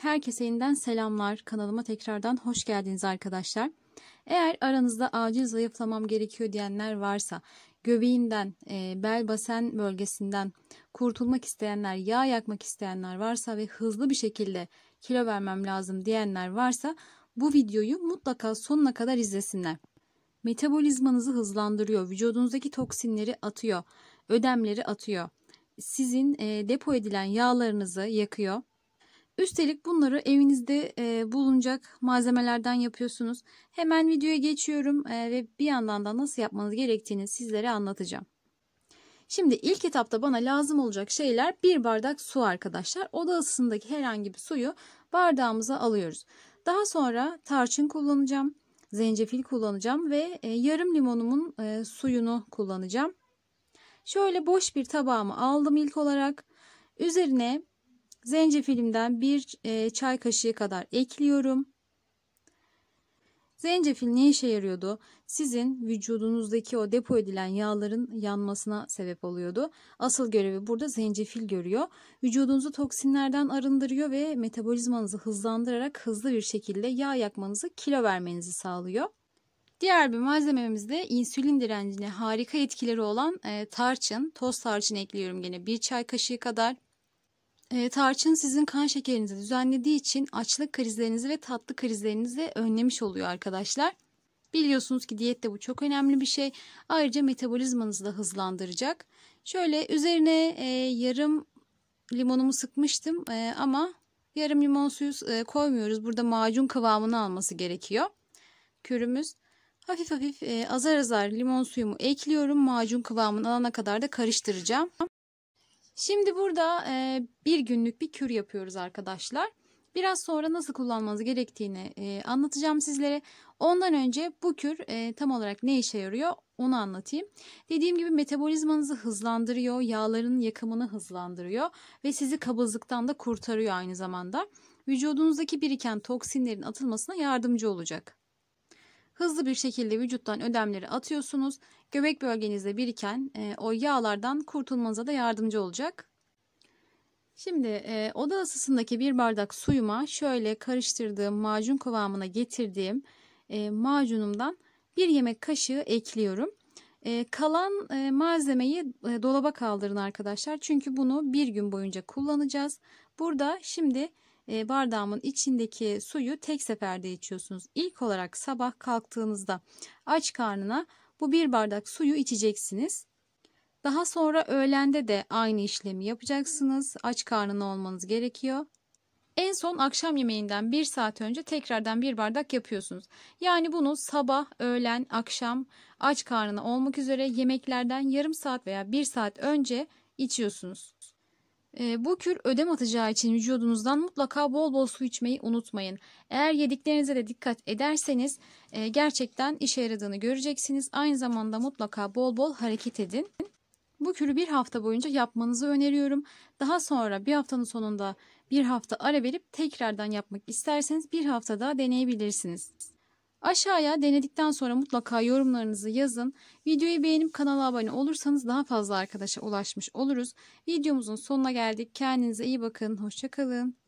Herkese yeniden selamlar. Kanalıma tekrardan hoş geldiniz arkadaşlar. Eğer aranızda acil zayıflamam gerekiyor diyenler varsa, göbeğinden, e, bel basen bölgesinden kurtulmak isteyenler, yağ yakmak isteyenler varsa ve hızlı bir şekilde kilo vermem lazım diyenler varsa bu videoyu mutlaka sonuna kadar izlesinler. Metabolizmanızı hızlandırıyor, vücudunuzdaki toksinleri atıyor, ödemleri atıyor. Sizin e, depo edilen yağlarınızı yakıyor Üstelik bunları evinizde e, bulunacak malzemelerden yapıyorsunuz. Hemen videoya geçiyorum e, ve bir yandan da nasıl yapmanız gerektiğini sizlere anlatacağım. Şimdi ilk etapta bana lazım olacak şeyler bir bardak su arkadaşlar. Oda ısısındaki herhangi bir suyu bardağımıza alıyoruz. Daha sonra tarçın kullanacağım, zencefil kullanacağım ve e, yarım limonumun e, suyunu kullanacağım. Şöyle boş bir tabağımı aldım ilk olarak. Üzerine Zencefilimden bir e, çay kaşığı kadar ekliyorum. Zencefil ne işe yarıyordu? Sizin vücudunuzdaki o depo edilen yağların yanmasına sebep oluyordu. Asıl görevi burada zencefil görüyor. Vücudunuzu toksinlerden arındırıyor ve metabolizmanızı hızlandırarak hızlı bir şekilde yağ yakmanızı, kilo vermenizi sağlıyor. Diğer bir malzememiz de insülin direncine harika etkileri olan e, tarçın, toz tarçın ekliyorum gene bir çay kaşığı kadar. E, tarçın sizin kan şekerinizi düzenlediği için açlık krizlerinizi ve tatlı krizlerinizi önlemiş oluyor arkadaşlar. Biliyorsunuz ki diyette bu çok önemli bir şey. Ayrıca metabolizmanızı da hızlandıracak. Şöyle üzerine e, yarım limonumu sıkmıştım e, ama yarım limon suyu e, koymuyoruz. Burada macun kıvamını alması gerekiyor. Kürümüz. Hafif hafif e, azar azar limon suyumu ekliyorum. Macun kıvamını alana kadar da karıştıracağım. Şimdi burada e, bir günlük bir kür yapıyoruz arkadaşlar. Biraz sonra nasıl kullanmanız gerektiğini e, anlatacağım sizlere. Ondan önce bu kür e, tam olarak ne işe yarıyor onu anlatayım. Dediğim gibi metabolizmanızı hızlandırıyor, yağların yakımını hızlandırıyor ve sizi kabızlıktan da kurtarıyor aynı zamanda. Vücudunuzdaki biriken toksinlerin atılmasına yardımcı olacak. Hızlı bir şekilde vücuttan ödemleri atıyorsunuz. Göbek bölgenizde biriken e, o yağlardan kurtulmanıza da yardımcı olacak. Şimdi e, oda ısısındaki bir bardak suyuma şöyle karıştırdığım macun kıvamına getirdiğim e, macunumdan bir yemek kaşığı ekliyorum. E, kalan e, malzemeyi e, dolaba kaldırın arkadaşlar. Çünkü bunu bir gün boyunca kullanacağız. Burada şimdi ee, bardağımın içindeki suyu tek seferde içiyorsunuz. İlk olarak sabah kalktığınızda aç karnına bu bir bardak suyu içeceksiniz. Daha sonra öğlende de aynı işlemi yapacaksınız. Aç karnına olmanız gerekiyor. En son akşam yemeğinden bir saat önce tekrardan bir bardak yapıyorsunuz. Yani bunu sabah, öğlen, akşam, aç karnına olmak üzere yemeklerden yarım saat veya bir saat önce içiyorsunuz. Ee, bu kür ödem atacağı için vücudunuzdan mutlaka bol bol su içmeyi unutmayın. Eğer yediklerinize de dikkat ederseniz e, gerçekten işe yaradığını göreceksiniz. Aynı zamanda mutlaka bol bol hareket edin. Bu kürü bir hafta boyunca yapmanızı öneriyorum. Daha sonra bir haftanın sonunda bir hafta ara verip tekrardan yapmak isterseniz bir hafta daha deneyebilirsiniz. Aşağıya denedikten sonra mutlaka yorumlarınızı yazın. Videoyu beğenip kanala abone olursanız daha fazla arkadaşa ulaşmış oluruz. Videomuzun sonuna geldik. Kendinize iyi bakın. Hoşçakalın.